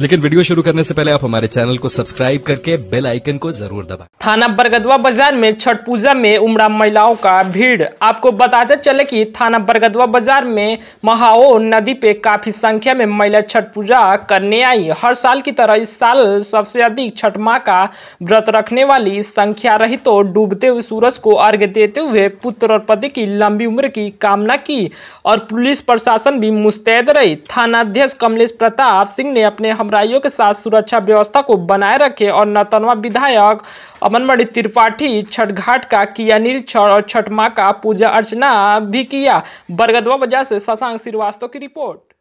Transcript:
लेकिन वीडियो शुरू करने से पहले आप हमारे चैनल को सब्सक्राइब करके बेल आइकन को जरूर दबाएं। थाना बरगदवा बाजार में छठ पूजा में उमड़ा महिलाओं का भीड़ आपको बताते चले कि थाना बरगदवा बाजार में महाओ नदी पे काफी संख्या में महिला छठ पूजा करने आई हर साल की तरह इस साल सबसे अधिक छठ माह का व्रत रखने वाली संख्या रही तो डूबते हुए सूरज को अर्घ्य देते हुए पुत्र और पति की लंबी उम्र की कामना की और पुलिस प्रशासन भी मुस्तैद रही थानाध्यक्ष कमलेश प्रताप सिंह ने अपने हमराइयों के साथ सुरक्षा व्यवस्था को बनाए रखे और नतनवा विधायक अमनमणि त्रिपाठी छठ घाट का किया निरीक्षण और छठ माँ का पूजा अर्चना भी किया बरगदवा बाजार से शशांक श्रीवास्तव की रिपोर्ट